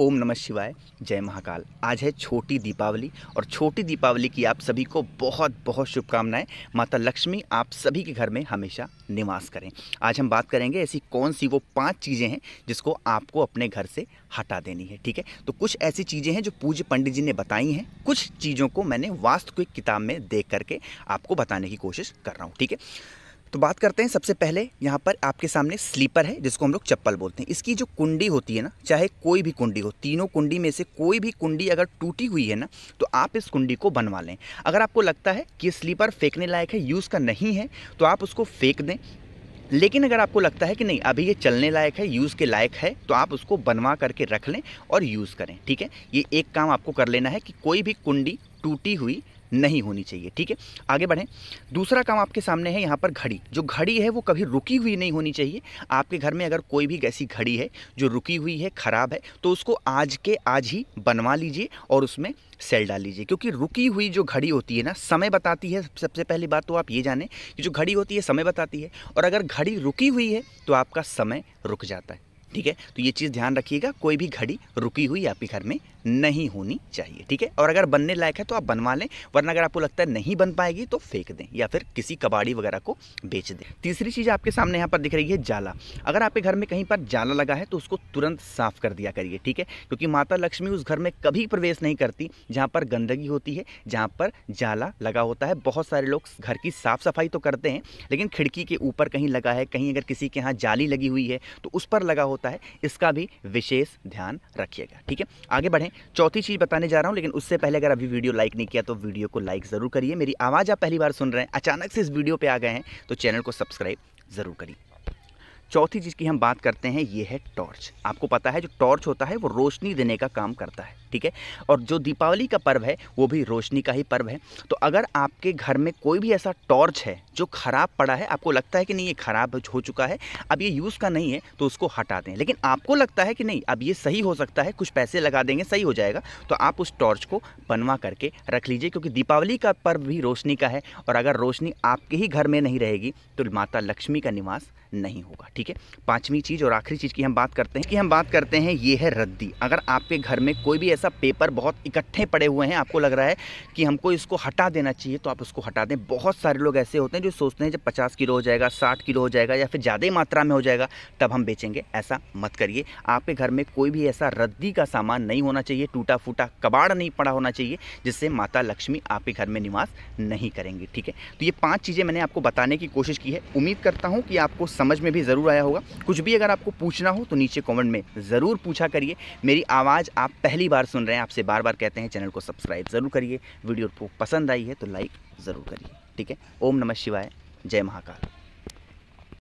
ओम नमः शिवाय जय महाकाल आज है छोटी दीपावली और छोटी दीपावली की आप सभी को बहुत बहुत शुभकामनाएं माता लक्ष्मी आप सभी के घर में हमेशा निवास करें आज हम बात करेंगे ऐसी कौन सी वो पांच चीज़ें हैं जिसको आपको अपने घर से हटा देनी है ठीक है तो कुछ ऐसी चीज़ें हैं जो पूज्य पंडित जी ने बताई हैं कुछ चीज़ों को मैंने वास्तविक किताब में देख करके आपको बताने की कोशिश कर रहा हूँ ठीक है तो बात करते हैं सबसे पहले यहाँ पर आपके सामने स्लीपर है जिसको हम लोग चप्पल बोलते हैं इसकी जो कुंडी होती है ना चाहे कोई भी कुंडी हो तीनों कुंडी में से कोई भी कुंडी अगर टूटी हुई है ना तो आप इस कुंडी को बनवा लें अगर आपको लगता है कि स्लीपर फेंकने लायक है यूज़ का नहीं है तो आप उसको फेंक दें लेकिन अगर आपको लगता है कि नहीं अभी ये चलने लायक है यूज़ के लायक है तो आप उसको बनवा करके रख लें और यूज़ करें ठीक है ये एक काम आपको कर लेना है कि कोई भी कुंडी टूटी हुई नहीं होनी चाहिए ठीक है आगे बढ़ें दूसरा काम आपके सामने है यहाँ पर घड़ी जो घड़ी है वो कभी रुकी हुई नहीं होनी चाहिए आपके घर में अगर कोई भी ऐसी घड़ी है जो रुकी हुई है ख़राब है तो उसको आज के आज ही बनवा लीजिए और उसमें सेल डाल लीजिए क्योंकि रुकी हुई जो घड़ी होती है ना समय बताती है सबसे पहली बात तो आप ये जानें कि जो घड़ी होती है समय बताती है और अगर घड़ी रुकी हुई है तो आपका समय रुक जाता है ठीक है तो ये चीज़ ध्यान रखिएगा कोई भी घड़ी रुकी हुई आपके घर में नहीं होनी चाहिए ठीक है और अगर बनने लायक है तो आप बनवा लें वरना अगर आपको लगता है नहीं बन पाएगी तो फेंक दें या फिर किसी कबाड़ी वगैरह को बेच दें तीसरी चीज़ आपके सामने यहाँ पर दिख रही है जाला अगर आपके घर में कहीं पर जाला लगा है तो उसको तुरंत साफ कर दिया करिए ठीक है क्योंकि माता लक्ष्मी उस घर में कभी प्रवेश नहीं करती जहाँ पर गंदगी होती है जहाँ पर जाला लगा होता है बहुत सारे लोग घर की साफ़ सफाई तो करते हैं लेकिन खिड़की के ऊपर कहीं लगा है कहीं अगर किसी के यहाँ जाली लगी हुई है तो उस पर लगा होता है इसका भी विशेष ध्यान रखिएगा ठीक है आगे बढ़ें चौथी चीज़ बताने जा रहा हूँ लेकिन उससे पहले अगर अभी वीडियो लाइक नहीं किया तो वीडियो को लाइक ज़रूर करिए मेरी आवाज़ आप पहली बार सुन रहे हैं अचानक से इस वीडियो पर आ गए हैं तो चैनल को सब्सक्राइब ज़रूर करिए चौथी चीज़ की हम बात करते हैं ये है टॉर्च आपको पता है जो टॉर्च होता है वो रोशनी देने का काम करता है ठीक है और जो दीपावली का पर्व है वो भी रोशनी का ही पर्व है तो अगर आपके घर में कोई भी ऐसा टॉर्च है जो ख़राब पड़ा है आपको लगता है कि नहीं ये ख़राब हो चुका है अब ये यूज़ का नहीं है तो उसको हटा दें लेकिन आपको लगता है कि नहीं अब ये सही हो सकता है कुछ पैसे लगा देंगे सही हो जाएगा तो आप उस टॉर्च को बनवा करके रख लीजिए क्योंकि दीपावली का पर्व भी रोशनी का है और अगर रोशनी आपके ही घर में नहीं रहेगी तो माता लक्ष्मी का निवास नहीं होगा ठीक है पांचवी चीज़ और आखिरी चीज़ की हम बात करते हैं कि हम बात करते हैं ये है रद्दी अगर आपके घर में कोई भी ऐसा पेपर बहुत इकट्ठे पड़े हुए हैं आपको लग रहा है कि हमको इसको हटा देना चाहिए तो आप उसको हटा दें बहुत सारे लोग ऐसे होते हैं जो सोचते हैं जब पचास किलो हो जाएगा साठ किलो हो जाएगा या फिर ज़्यादा मात्रा में हो जाएगा तब हम बेचेंगे ऐसा मत करिए आपके घर में कोई भी ऐसा रद्दी का सामान नहीं होना चाहिए टूटा फूटा कबाड़ नहीं पड़ा होना चाहिए जिससे माता लक्ष्मी आपके घर में निवास नहीं करेंगी ठीक है तो ये पाँच चीज़ें मैंने आपको बताने की कोशिश की है उम्मीद करता हूँ कि आपको समझ में भी ज़रूर आया होगा कुछ भी अगर आपको पूछना हो तो नीचे कमेंट में ज़रूर पूछा करिए मेरी आवाज़ आप पहली बार सुन रहे हैं आपसे बार बार कहते हैं चैनल को सब्सक्राइब ज़रूर करिए वीडियो को पसंद आई है तो लाइक ज़रूर करिए ठीक है ओम नमः शिवाय जय महाकाल